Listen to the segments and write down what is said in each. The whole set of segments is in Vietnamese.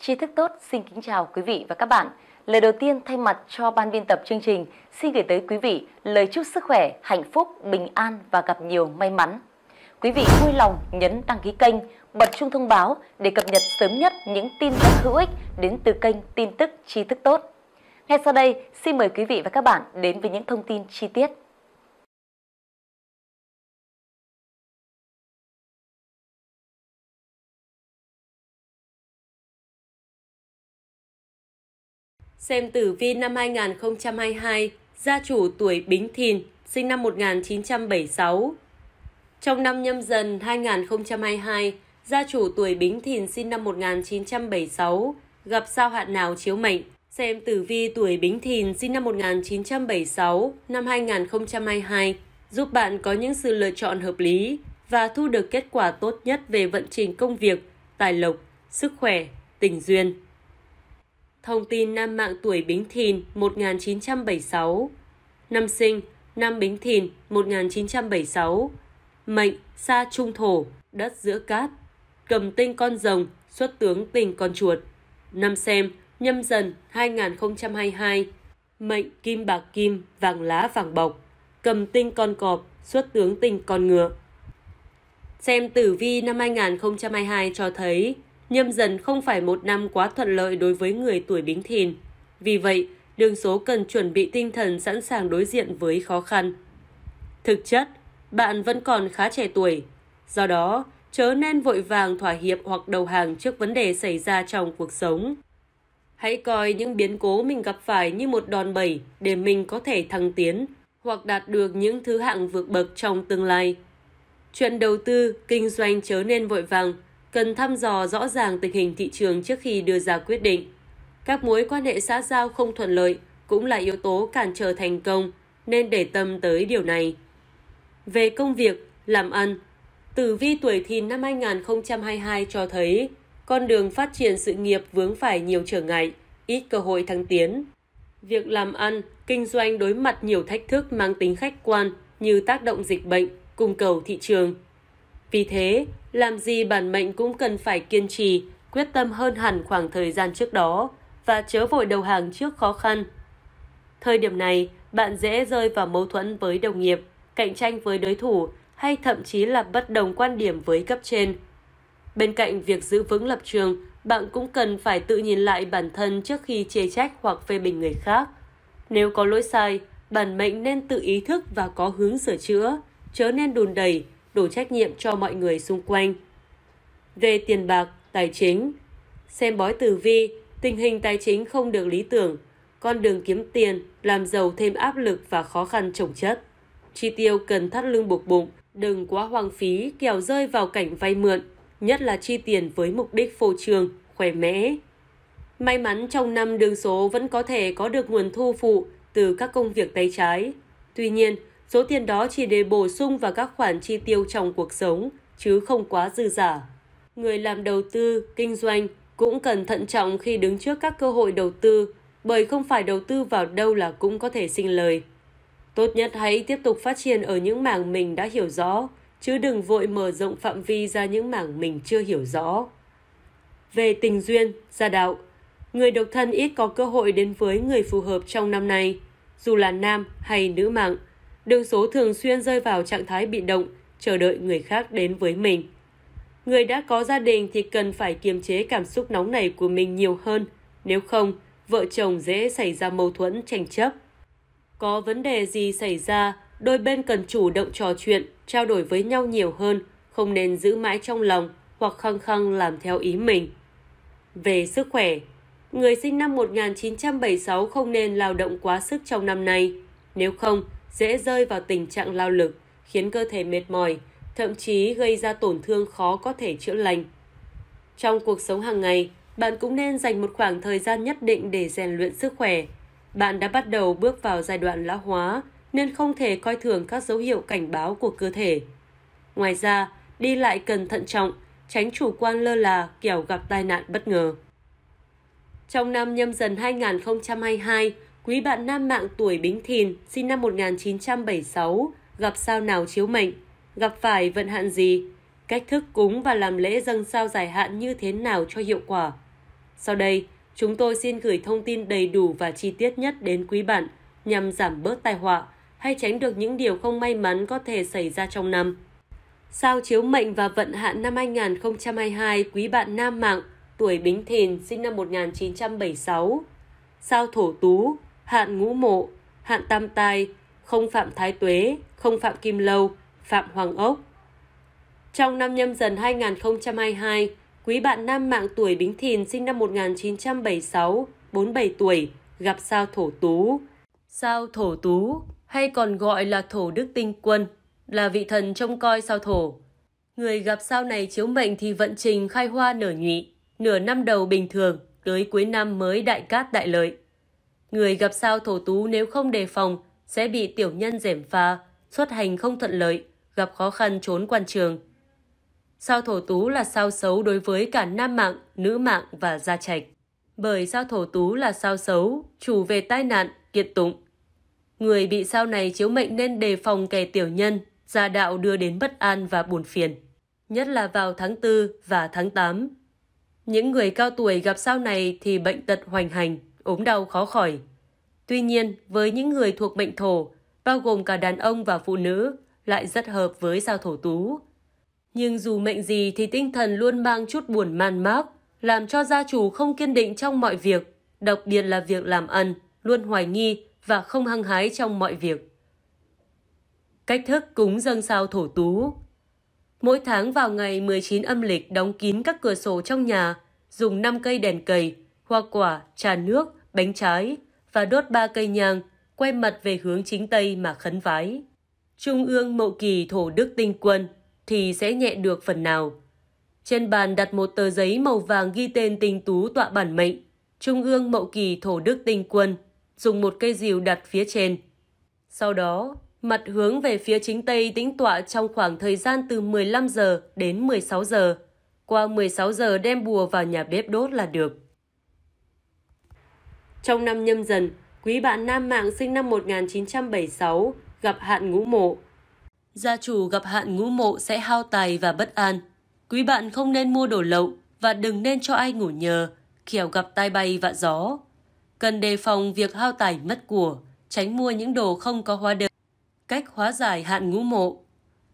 Tri thức tốt xin kính chào quý vị và các bạn. Lời đầu tiên thay mặt cho ban biên tập chương trình xin gửi tới quý vị lời chúc sức khỏe, hạnh phúc, bình an và gặp nhiều may mắn. Quý vị vui lòng nhấn đăng ký kênh, bật chuông thông báo để cập nhật sớm nhất những tin tức hữu ích đến từ kênh tin tức tri thức tốt. Ngay sau đây, xin mời quý vị và các bạn đến với những thông tin chi tiết. xem tử vi năm 2022, gia chủ tuổi Bính Thìn, sinh năm 1976. Trong năm nhâm dần 2022, gia chủ tuổi Bính Thìn sinh năm 1976, gặp sao hạn nào chiếu mệnh. Xem tử vi tuổi Bính Thìn sinh năm 1976, năm 2022, giúp bạn có những sự lựa chọn hợp lý và thu được kết quả tốt nhất về vận trình công việc, tài lộc, sức khỏe, tình duyên. Thông tin nam mạng tuổi Bính Thìn 1976 Năm sinh, năm Bính Thìn 1976 Mệnh, Sa trung thổ, đất giữa cát Cầm tinh con rồng, xuất tướng tình con chuột Năm xem, nhâm dần 2022 Mệnh kim bạc kim, vàng lá vàng bọc Cầm tinh con cọp, xuất tướng tình con ngựa Xem tử vi năm 2022 cho thấy nhâm dần không phải một năm quá thuận lợi đối với người tuổi bính thìn. Vì vậy, đường số cần chuẩn bị tinh thần sẵn sàng đối diện với khó khăn. Thực chất, bạn vẫn còn khá trẻ tuổi. Do đó, chớ nên vội vàng thỏa hiệp hoặc đầu hàng trước vấn đề xảy ra trong cuộc sống. Hãy coi những biến cố mình gặp phải như một đòn bẩy để mình có thể thăng tiến hoặc đạt được những thứ hạng vượt bậc trong tương lai. Chuyện đầu tư, kinh doanh chớ nên vội vàng – cần thăm dò rõ ràng tình hình thị trường trước khi đưa ra quyết định. Các mối quan hệ xã giao không thuận lợi cũng là yếu tố cản trở thành công, nên để tâm tới điều này. Về công việc, làm ăn, tử vi tuổi thìn năm 2022 cho thấy con đường phát triển sự nghiệp vướng phải nhiều trở ngại, ít cơ hội thăng tiến. Việc làm ăn, kinh doanh đối mặt nhiều thách thức mang tính khách quan như tác động dịch bệnh, cung cầu thị trường, vì thế, làm gì bản mệnh cũng cần phải kiên trì, quyết tâm hơn hẳn khoảng thời gian trước đó và chớ vội đầu hàng trước khó khăn. Thời điểm này, bạn dễ rơi vào mâu thuẫn với đồng nghiệp, cạnh tranh với đối thủ hay thậm chí là bất đồng quan điểm với cấp trên. Bên cạnh việc giữ vững lập trường, bạn cũng cần phải tự nhìn lại bản thân trước khi chê trách hoặc phê bình người khác. Nếu có lỗi sai, bản mệnh nên tự ý thức và có hướng sửa chữa, chớ nên đùn đẩy, đổ trách nhiệm cho mọi người xung quanh. Về tiền bạc, tài chính Xem bói tử vi, tình hình tài chính không được lý tưởng, con đường kiếm tiền làm giàu thêm áp lực và khó khăn chồng chất. Chi tiêu cần thắt lưng buộc bụng, đừng quá hoang phí kẻo rơi vào cảnh vay mượn, nhất là chi tiền với mục đích phô trương, khỏe mẽ. May mắn trong năm đường số vẫn có thể có được nguồn thu phụ từ các công việc tay trái. Tuy nhiên, Số tiền đó chỉ để bổ sung vào các khoản chi tiêu trong cuộc sống, chứ không quá dư giả. Người làm đầu tư, kinh doanh cũng cần thận trọng khi đứng trước các cơ hội đầu tư, bởi không phải đầu tư vào đâu là cũng có thể sinh lời. Tốt nhất hãy tiếp tục phát triển ở những mảng mình đã hiểu rõ, chứ đừng vội mở rộng phạm vi ra những mảng mình chưa hiểu rõ. Về tình duyên, gia đạo, người độc thân ít có cơ hội đến với người phù hợp trong năm nay, dù là nam hay nữ mạng – đường số thường xuyên rơi vào trạng thái bị động, chờ đợi người khác đến với mình. Người đã có gia đình thì cần phải kiềm chế cảm xúc nóng này của mình nhiều hơn, nếu không, vợ chồng dễ xảy ra mâu thuẫn tranh chấp. Có vấn đề gì xảy ra, đôi bên cần chủ động trò chuyện, trao đổi với nhau nhiều hơn, không nên giữ mãi trong lòng hoặc khăng khăng làm theo ý mình. Về sức khỏe, người sinh năm 1976 không nên lao động quá sức trong năm nay, nếu không, dễ rơi vào tình trạng lao lực, khiến cơ thể mệt mỏi, thậm chí gây ra tổn thương khó có thể chữa lành. Trong cuộc sống hàng ngày, bạn cũng nên dành một khoảng thời gian nhất định để rèn luyện sức khỏe. Bạn đã bắt đầu bước vào giai đoạn lão hóa nên không thể coi thường các dấu hiệu cảnh báo của cơ thể. Ngoài ra, đi lại cần thận trọng, tránh chủ quan lơ là kẻo gặp tai nạn bất ngờ. Trong năm nhâm dần 2022, quý bạn nam mạng tuổi Bính Thìn, sinh năm 1976, gặp sao nào chiếu mệnh, gặp phải vận hạn gì, cách thức cúng và làm lễ dâng sao dài hạn như thế nào cho hiệu quả. Sau đây, chúng tôi xin gửi thông tin đầy đủ và chi tiết nhất đến quý bạn nhằm giảm bớt tai họa hay tránh được những điều không may mắn có thể xảy ra trong năm. Sao chiếu mệnh và vận hạn năm 2022 quý bạn nam mạng, tuổi Bính Thìn, sinh năm 1976. Sao thổ tú, hạn ngũ mộ, hạn tam tai, không phạm thái tuế, không phạm kim lâu, phạm hoàng ốc. Trong năm nhâm dần 2022, quý bạn nam mạng tuổi Bính Thìn sinh năm 1976, 47 tuổi, gặp sao thổ tú. Sao thổ tú, hay còn gọi là thổ đức tinh quân, là vị thần trông coi sao thổ. Người gặp sao này chiếu mệnh thì vận trình khai hoa nở nhụy, nửa năm đầu bình thường, tới cuối năm mới đại cát đại lợi. Người gặp sao thổ tú nếu không đề phòng sẽ bị tiểu nhân dẻm pha, xuất hành không thuận lợi, gặp khó khăn trốn quan trường. Sao thổ tú là sao xấu đối với cả nam mạng, nữ mạng và gia trạch. Bởi sao thổ tú là sao xấu, chủ về tai nạn, kiện tụng. Người bị sao này chiếu mệnh nên đề phòng kẻ tiểu nhân, gia đạo đưa đến bất an và buồn phiền. Nhất là vào tháng 4 và tháng 8. Những người cao tuổi gặp sao này thì bệnh tật hoành hành, ốm đau khó khỏi. Tuy nhiên, với những người thuộc mệnh thổ, bao gồm cả đàn ông và phụ nữ, lại rất hợp với sao thổ tú. Nhưng dù mệnh gì thì tinh thần luôn mang chút buồn man mác, làm cho gia chủ không kiên định trong mọi việc, đặc biệt là việc làm ăn, luôn hoài nghi và không hăng hái trong mọi việc. Cách thức cúng dâng sao thổ tú Mỗi tháng vào ngày 19 âm lịch đóng kín các cửa sổ trong nhà, dùng 5 cây đèn cầy, hoa quả, trà nước, bánh trái và đốt ba cây nhang, quay mặt về hướng chính Tây mà khấn vái. Trung ương mậu kỳ thổ đức tinh quân thì sẽ nhẹ được phần nào. Trên bàn đặt một tờ giấy màu vàng ghi tên tinh tú tọa bản mệnh, Trung ương mậu kỳ thổ đức tinh quân, dùng một cây rìu đặt phía trên. Sau đó, mặt hướng về phía chính Tây tĩnh tọa trong khoảng thời gian từ 15 giờ đến 16 giờ. Qua 16 giờ đem bùa vào nhà bếp đốt là được. Trong năm nhâm dần, quý bạn nam mạng sinh năm 1976 gặp hạn ngũ mộ. Gia chủ gặp hạn ngũ mộ sẽ hao tài và bất an. Quý bạn không nên mua đồ lậu và đừng nên cho ai ngủ nhờ, kẻo gặp tai bay vạ gió. Cần đề phòng việc hao tài mất của, tránh mua những đồ không có hóa đơn. Cách hóa giải hạn ngũ mộ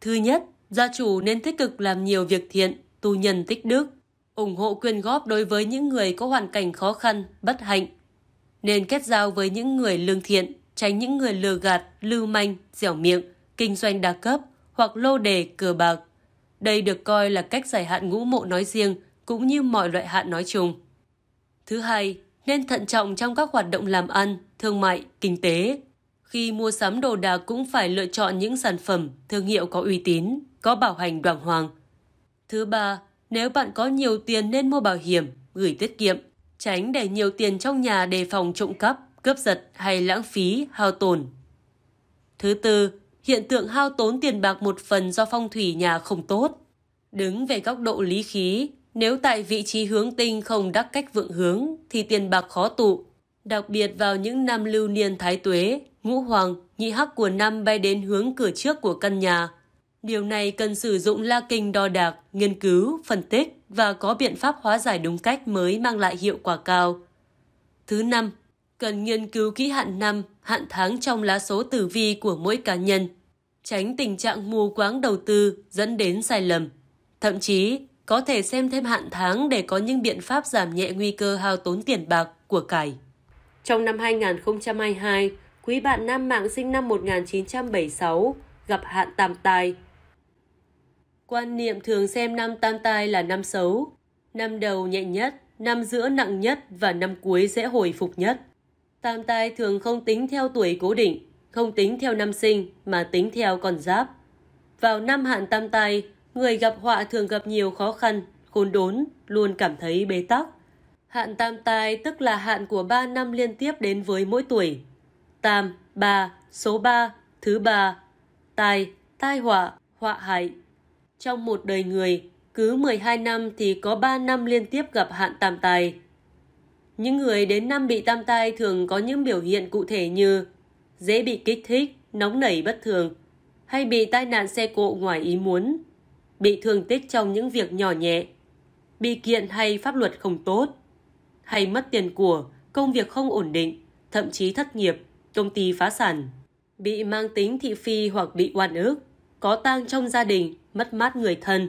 Thứ nhất, gia chủ nên tích cực làm nhiều việc thiện, tu nhân tích đức, ủng hộ quyên góp đối với những người có hoàn cảnh khó khăn, bất hạnh, nên kết giao với những người lương thiện, tránh những người lừa gạt, lưu manh, dẻo miệng, kinh doanh đa cấp hoặc lô đề cờ bạc. Đây được coi là cách giải hạn ngũ mộ nói riêng cũng như mọi loại hạn nói chung. Thứ hai, nên thận trọng trong các hoạt động làm ăn, thương mại, kinh tế. Khi mua sắm đồ đạc cũng phải lựa chọn những sản phẩm, thương hiệu có uy tín, có bảo hành đoàn hoàng. Thứ ba, nếu bạn có nhiều tiền nên mua bảo hiểm, gửi tiết kiệm, tránh để nhiều tiền trong nhà đề phòng trộm cắp, cướp giật hay lãng phí, hao tổn. Thứ tư, hiện tượng hao tốn tiền bạc một phần do phong thủy nhà không tốt. Đứng về góc độ lý khí, nếu tại vị trí hướng tinh không đắc cách vượng hướng thì tiền bạc khó tụ, đặc biệt vào những năm lưu niên thái tuế, ngũ hoàng, nhị hắc của năm bay đến hướng cửa trước của căn nhà. Điều này cần sử dụng la kinh đo đạc, nghiên cứu, phân tích và có biện pháp hóa giải đúng cách mới mang lại hiệu quả cao. Thứ năm, cần nghiên cứu kỹ hạn năm, hạn tháng trong lá số tử vi của mỗi cá nhân, tránh tình trạng mù quáng đầu tư dẫn đến sai lầm. Thậm chí, có thể xem thêm hạn tháng để có những biện pháp giảm nhẹ nguy cơ hao tốn tiền bạc của cải. Trong năm 2022, quý bạn nam mạng sinh năm 1976 gặp hạn tam tài Quan niệm thường xem năm tam tai là năm xấu, năm đầu nhẹ nhất, năm giữa nặng nhất và năm cuối dễ hồi phục nhất. Tam tai thường không tính theo tuổi cố định, không tính theo năm sinh mà tính theo con giáp. Vào năm hạn tam tai, người gặp họa thường gặp nhiều khó khăn, khốn đốn, luôn cảm thấy bế tắc. Hạn tam tai tức là hạn của 3 năm liên tiếp đến với mỗi tuổi. Tam, ba, số 3, thứ ba, tai, tai họa, họa hại, trong một đời người, cứ 12 năm thì có 3 năm liên tiếp gặp hạn tam tai. Những người đến năm bị tam tai thường có những biểu hiện cụ thể như dễ bị kích thích, nóng nảy bất thường, hay bị tai nạn xe cộ ngoài ý muốn, bị thương tích trong những việc nhỏ nhẹ, bị kiện hay pháp luật không tốt, hay mất tiền của, công việc không ổn định, thậm chí thất nghiệp, công ty phá sản, bị mang tính thị phi hoặc bị oan ức, có tang trong gia đình mất mát người thân.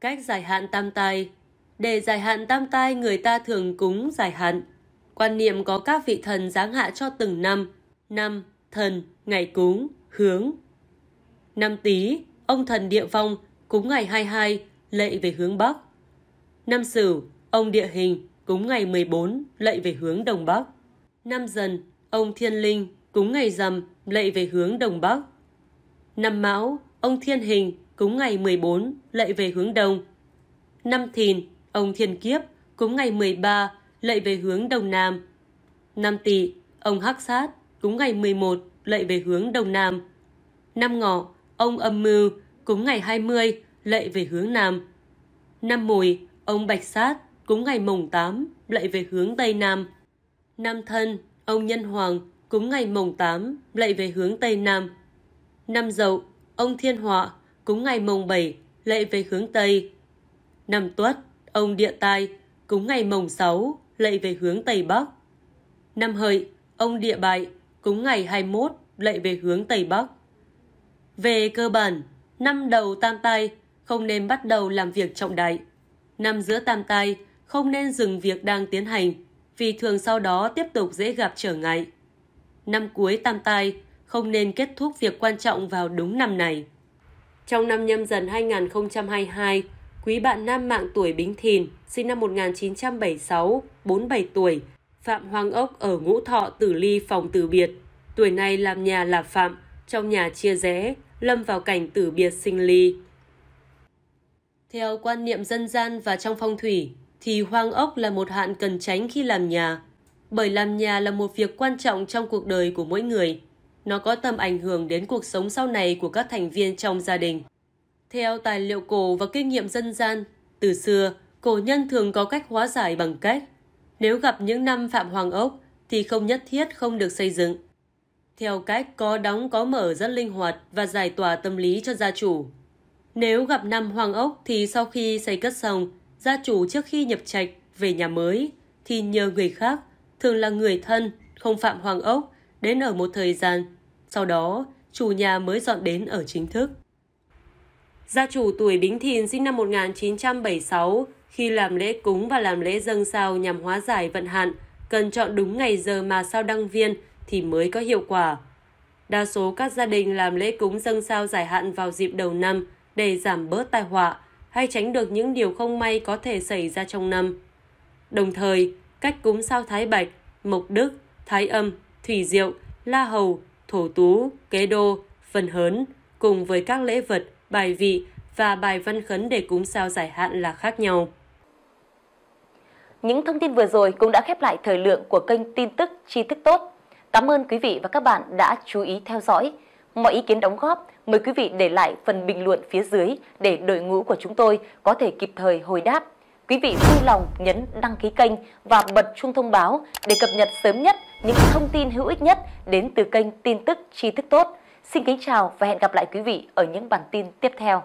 Cách giải hạn tam tai Để giải hạn tam tai người ta thường cúng giải hạn. Quan niệm có các vị thần giáng hạ cho từng năm. Năm, thần, ngày cúng, hướng. Năm tý, ông thần địa phong, cúng ngày 22, lệ về hướng Bắc. Năm Sửu, ông địa hình, cúng ngày 14, lệ về hướng Đông Bắc. Năm Dần, ông Thiên Linh, cúng ngày rằm, lệ về hướng Đông Bắc. Năm Mão, ông Thiên Hình, cúng ngày 14, lệ về hướng đông. Năm Thìn, ông Thiên Kiếp, cúng ngày 13, lệ về hướng đông nam. Năm Tỵ, ông Hắc Sát, cúng ngày 11, lệ về hướng đông nam. Năm Ngọ, ông Âm Mưu, cúng ngày 20, lệ về hướng nam. Năm Mùi, ông Bạch Sát, cúng ngày mồng 8, lệ về hướng tây nam. Năm Thân, ông Nhân Hoàng, cúng ngày mồng 8, lệ về hướng tây nam. Năm Dậu, ông Thiên Họa, cúng ngày mồng 7, lệ về hướng Tây. Năm Tuất, ông Địa Tài, cúng ngày mồng 6, lệ về hướng Tây Bắc. Năm Hợi, ông Địa Bại, cúng ngày 21, lệ về hướng Tây Bắc. Về cơ bản, năm đầu tam tai không nên bắt đầu làm việc trọng đại. Năm giữa tam tai không nên dừng việc đang tiến hành vì thường sau đó tiếp tục dễ gặp trở ngại. Năm cuối tam tai không nên kết thúc việc quan trọng vào đúng năm này. Trong năm nhâm dần 2022, quý bạn nam mạng tuổi Bính Thìn, sinh năm 1976, 47 tuổi, Phạm Hoàng Ốc ở Ngũ Thọ Tử Ly phòng từ biệt. Tuổi này làm nhà là Phạm, trong nhà chia rẽ, lâm vào cảnh tử biệt sinh ly. Theo quan niệm dân gian và trong phong thủy, thì hoang ốc là một hạn cần tránh khi làm nhà, bởi làm nhà là một việc quan trọng trong cuộc đời của mỗi người. Nó có tầm ảnh hưởng đến cuộc sống sau này của các thành viên trong gia đình. Theo tài liệu cổ và kinh nghiệm dân gian, từ xưa, cổ nhân thường có cách hóa giải bằng cách nếu gặp những năm Phạm Hoàng Ốc thì không nhất thiết không được xây dựng. Theo cách có đóng có mở rất linh hoạt và giải tỏa tâm lý cho gia chủ. Nếu gặp năm Hoàng Ốc thì sau khi xây cất xong, gia chủ trước khi nhập trạch về nhà mới thì nhờ người khác, thường là người thân, không Phạm Hoàng Ốc, đến ở một thời gian. Sau đó, chủ nhà mới dọn đến ở chính thức. Gia chủ tuổi Bính Thìn sinh năm 1976, khi làm lễ cúng và làm lễ dâng sao nhằm hóa giải vận hạn, cần chọn đúng ngày giờ mà sao đăng viên thì mới có hiệu quả. Đa số các gia đình làm lễ cúng dâng sao giải hạn vào dịp đầu năm để giảm bớt tai họa hay tránh được những điều không may có thể xảy ra trong năm. Đồng thời, cách cúng sao Thái Bạch, Mộc Đức, Thái Âm thủy diệu, la hầu, thổ tú, kế đô, phần hớn, cùng với các lễ vật, bài vị và bài văn khấn để cúng sao giải hạn là khác nhau. Những thông tin vừa rồi cũng đã khép lại thời lượng của kênh tin tức tri thức tốt. Cảm ơn quý vị và các bạn đã chú ý theo dõi. Mọi ý kiến đóng góp, mời quý vị để lại phần bình luận phía dưới để đội ngũ của chúng tôi có thể kịp thời hồi đáp. Quý vị vui lòng nhấn đăng ký kênh và bật chuông thông báo để cập nhật sớm nhất những thông tin hữu ích nhất đến từ kênh tin tức tri thức tốt. Xin kính chào và hẹn gặp lại quý vị ở những bản tin tiếp theo.